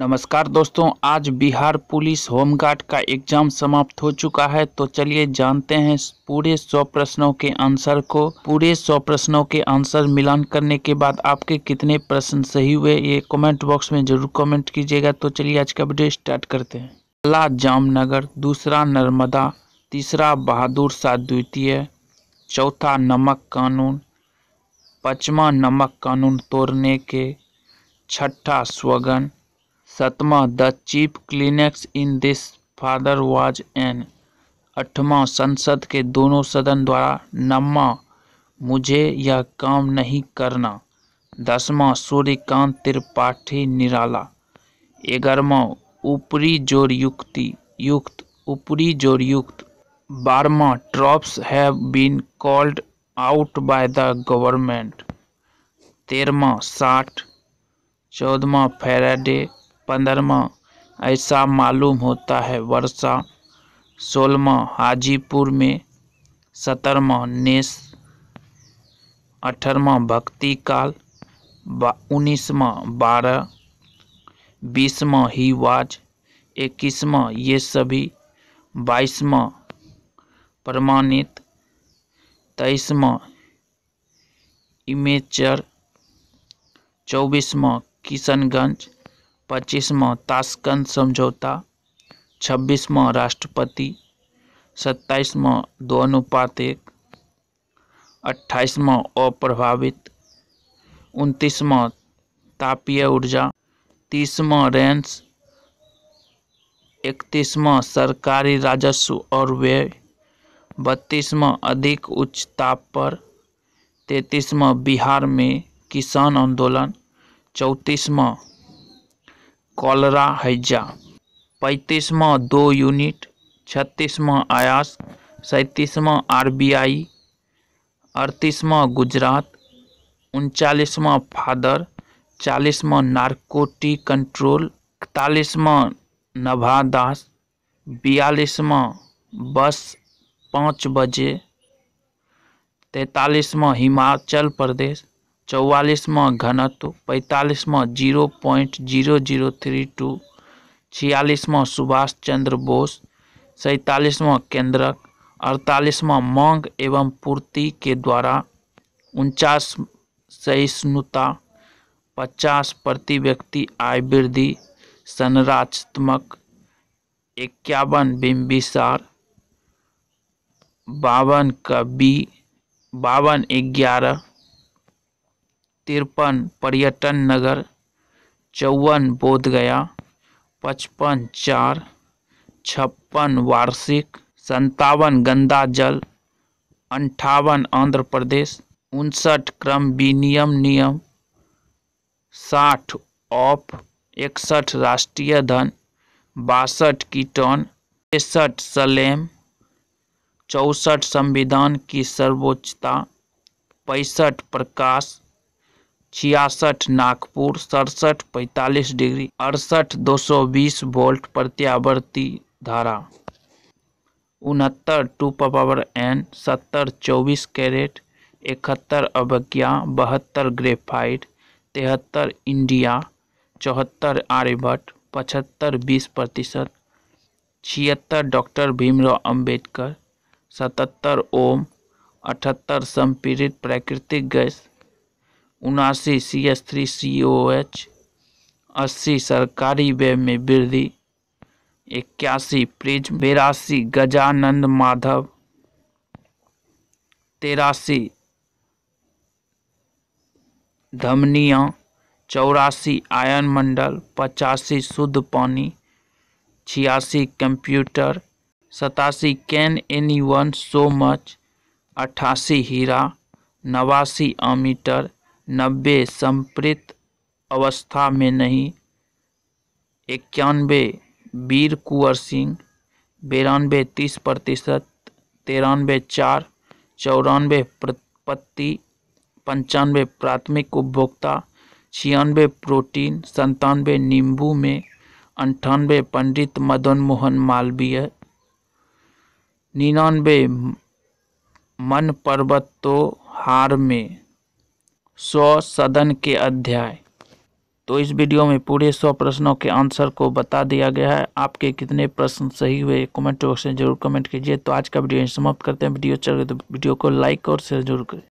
नमस्कार दोस्तों आज बिहार पुलिस होमगार्ड का एग्जाम समाप्त हो चुका है तो चलिए जानते हैं पूरे सौ प्रश्नों के आंसर को पूरे सौ प्रश्नों के आंसर मिलान करने के बाद आपके कितने प्रश्न सही हुए ये कमेंट बॉक्स में जरूर कमेंट कीजिएगा तो चलिए आज का वीडियो स्टार्ट करते हैं पहला जामनगर दूसरा नर्मदा तीसरा बहादुर शाह द्वितीय चौथा नमक कानून पचवा नमक कानून तोड़ने के छठा स्वगन सतमा the chief clinics in this father was an अठवा संसद के दोनों सदन द्वारा नवा मुझे यह काम नहीं करना दसवा सूर्यकांत त्रिपाठी निराला ग्यारहवा ऊपरी जोर युक्ति युक्त ऊपरी जोर युक्त बारहवा troops have been called out by the government तेरहवा साठ चौदहवा फेराडे पंद्रमा ऐसा मालूम होता है वर्षा सोलहवा हाजीपुर में सत्रहवा नेस अठारवा भक्ति काल उन्नीसवा बारह बीसवा ही वाज इक्कीसवा ये सभी बाईसवा प्रमाणित तेईसवा इमेचर चौबीसवा किशनगंज पच्चीसवां ताशकंद समझौता छब्बीसवां राष्ट्रपति सत्ताईसवां दो अनुपात एक अप्रभावित उनतीसवां तापीय ऊर्जा तीसवां रेंस इकतीसवां सरकारी राजस्व और व्यय बत्तीसवां अधिक उच्च ताप पर तैंतीसवां बिहार में किसान आंदोलन चौंतीसवां कॉलरा हैजा पैंतीसवा दो यूनिट छत्तीसवा आयास सैंतीसवा आरबीआई अड़तीसवा गुजरात उनचालीसवा फादर चालीसवा नार्कोटी कंट्रोल इकतालीसवा नभादास बयालीसवा बस पाँच बजे मा हिमाचल प्रदेश चौवालीसवां घनत्व पैंतालीसवां zero point zero zero three two छियालीसवां सुभाष चंद्र बोस सैंतालीसवां केंद्रक अड़तालीसवां मांग एवं पूर्ति के द्वारा उनचास सहिष्णुता पचास प्रति व्यक्ति आय वृद्धि संरचनात्मक इक्यावन बिम्बिसार बावन कवि बावन ग्यारह तिरपन पर्यटन नगर चौवन बोधगया पचपन चार छप्पन वार्षिक संतावन गंदा जल अंठावन आंध्र प्रदेश उनसठ क्रम विनियम नियम साठ ऑफ इकसठ राष्ट्रीय धन बासठ कीटन तिरसठ सलेम चौसठ संविधान की सर्वोच्चता पैंसठ प्रकाश छियासठ नागपुर सड़सठ पैंतालीस डिग्री अड़सठ दो सौ बीस वोल्ट प्रत्यावर्ती धारा उनहत्तर टू पावर एन सत्तर चौबीस कैरेट इकहत्तर अवज्ञा बहत्तर ग्रेफाइट तिहत्तर इंडिया चौहत्तर आर्यभट पचहत्तर बीस प्रतिशत छिहत्तर डॉक्टर भीमराव अंबेडकर सतहत्तर ओम अठहत्तर संपीड़ित प्राकृतिक गैस उनासी C S three C O H अस्सी सरकारी व्यय में वृद्धि इक्यासी प्रिज बेरासी गजानंद माधव तेरासी धमनिया चौरासी आयन मंडल पचासी शुद्ध पानी छियासी कंप्यूटर सतासी can any one so much अट्ठासी हीरा नवासी अमीटर नब्बे संप्रित अवस्था में नहीं इक्यानवे वीर कुंवर सिंह बिरानवे तीस प्रतिशत तिरानवे चार चौरानवे प्रपत्ति पंचानवे प्राथमिक उपभोक्ता छियानवे प्रोटीन संतानवे नींबू में अंठानवे पंडित मदन मोहन मालवीय निन्यानवे मन हार में सौ सदन के अध्याय तो इस वीडियो में पूरे सौ प्रश्नों के आंसर को बता दिया गया है आपके कितने प्रश्न सही हुए कमेंट बॉक्स में जरूर कमेंट कीजिए तो आज का वीडियो समाप्त करते हैं वीडियो अच्छा लगे तो वीडियो को लाइक और शेयर जरूर करें